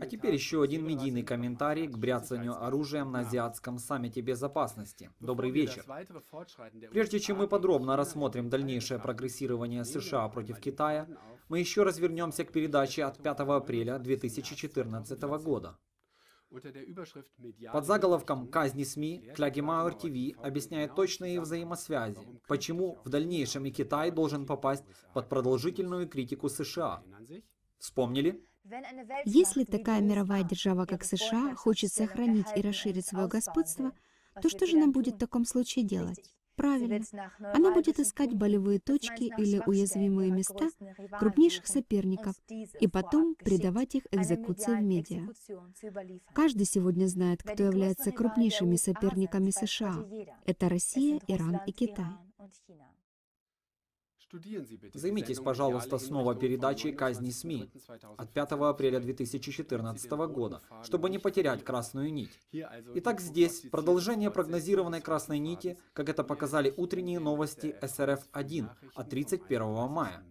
А теперь еще один медийный комментарий к бряцанию оружием на Азиатском саммите безопасности. Добрый вечер. Прежде чем мы подробно рассмотрим дальнейшее прогрессирование США против Китая, мы еще раз вернемся к передаче от 5 апреля 2014 года. Под заголовком «Казни СМИ» Клягемауэр ТВ объясняет точные взаимосвязи, почему в дальнейшем и Китай должен попасть под продолжительную критику США. Вспомнили? Если такая мировая держава, как США, хочет сохранить и расширить свое господство, то что же она будет в таком случае делать? Правильно. Она будет искать болевые точки или уязвимые места крупнейших соперников и потом предавать их экзекуции в медиа. Каждый сегодня знает, кто является крупнейшими соперниками США. Это Россия, Иран и Китай. Займитесь, пожалуйста, снова передачей казни СМИ от 5 апреля 2014 года, чтобы не потерять красную нить. Итак, здесь продолжение прогнозированной красной нити, как это показали утренние новости СРФ-1 от 31 мая.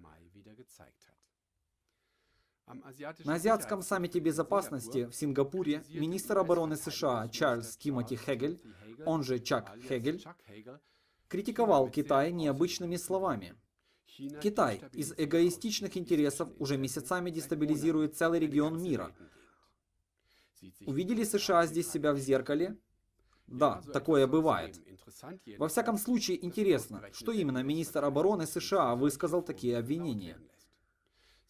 На Азиатском саммите безопасности в Сингапуре министр обороны США Чарльз Кимоти Хегель, он же Чак а Хегель, критиковал Китай необычными словами – Китай из эгоистичных интересов уже месяцами дестабилизирует целый регион мира. Увидели США здесь себя в зеркале? Да, такое бывает. Во всяком случае, интересно, что именно министр обороны США высказал такие обвинения.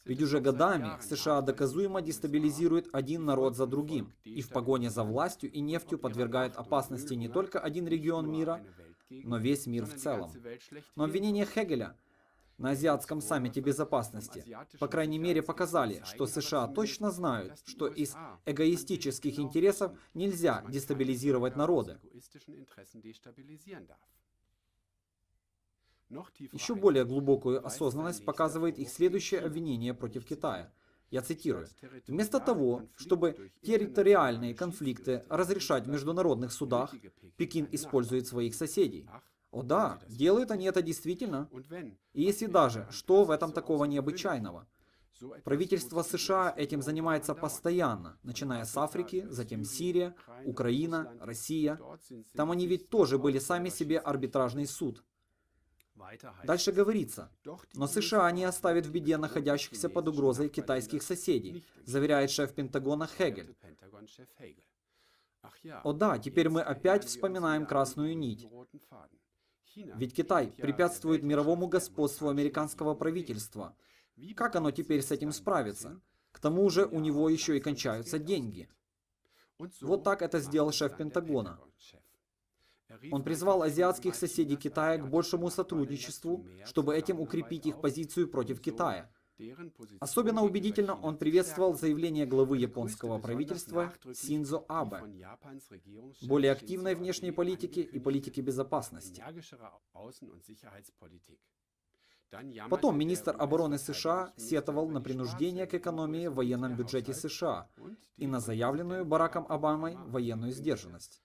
Ведь уже годами США доказуемо дестабилизирует один народ за другим и в погоне за властью и нефтью подвергает опасности не только один регион мира, но весь мир в целом. Но обвинение Хегеля – на Азиатском саммите безопасности, по крайней мере, показали, что США точно знают, что из эгоистических интересов нельзя дестабилизировать народы. Еще более глубокую осознанность показывает их следующее обвинение против Китая. Я цитирую. Вместо того, чтобы территориальные конфликты разрешать в международных судах, Пекин использует своих соседей. О да, делают они это действительно. И если даже, что в этом такого необычайного? Правительство США этим занимается постоянно, начиная с Африки, затем Сирия, Украина, Россия. Там они ведь тоже были сами себе арбитражный суд. Дальше говорится, но США не оставит в беде находящихся под угрозой китайских соседей, заверяет шеф Пентагона Хегель. О да, теперь мы опять вспоминаем красную нить. Ведь Китай препятствует мировому господству американского правительства. Как оно теперь с этим справится? К тому же у него еще и кончаются деньги. Вот так это сделал шеф Пентагона. Он призвал азиатских соседей Китая к большему сотрудничеству, чтобы этим укрепить их позицию против Китая. Особенно убедительно он приветствовал заявление главы японского правительства Синзо Абе, более активной внешней политики и политики безопасности. Потом министр обороны США сетовал на принуждение к экономии в военном бюджете США и на заявленную Бараком Обамой военную сдержанность.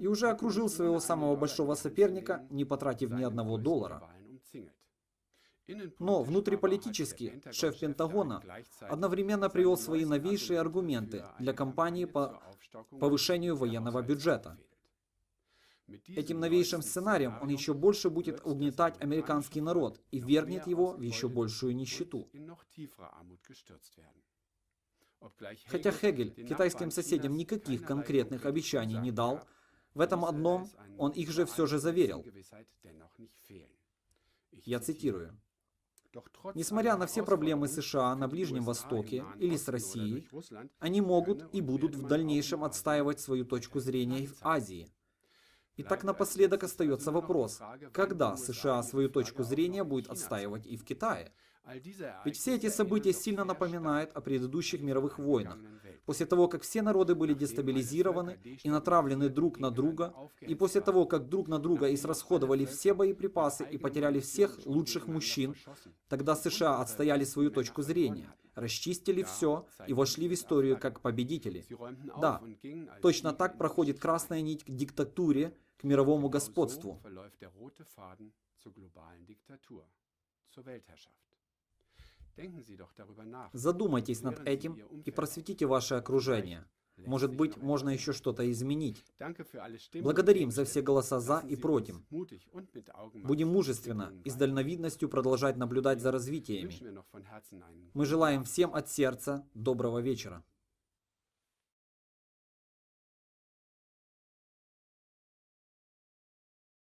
И уже окружил своего самого большого соперника, не потратив ни одного доллара, но внутриполитически шеф Пентагона одновременно привел свои новейшие аргументы для кампании по повышению военного бюджета. Этим новейшим сценарием он еще больше будет угнетать американский народ и вернет его в еще большую нищету. Хотя Хегель китайским соседям никаких конкретных обещаний не дал, в этом одном он их же все же заверил. Я цитирую. Несмотря на все проблемы США на Ближнем Востоке или с Россией, они могут и будут в дальнейшем отстаивать свою точку зрения в Азии, Итак, напоследок остается вопрос, когда США свою точку зрения будет отстаивать и в Китае? Ведь все эти события сильно напоминают о предыдущих мировых войнах, после того, как все народы были дестабилизированы и натравлены друг на друга, и после того, как друг на друга израсходовали все боеприпасы и потеряли всех лучших мужчин, тогда США отстояли свою точку зрения, расчистили все и вошли в историю как победители. Да, точно так проходит красная нить к диктатуре, к мировому господству. Задумайтесь над этим и просветите ваше окружение. Может быть, можно еще что-то изменить. Благодарим за все голоса «за» и «против». Будем мужественно и с дальновидностью продолжать наблюдать за развитиями. Мы желаем всем от сердца доброго вечера.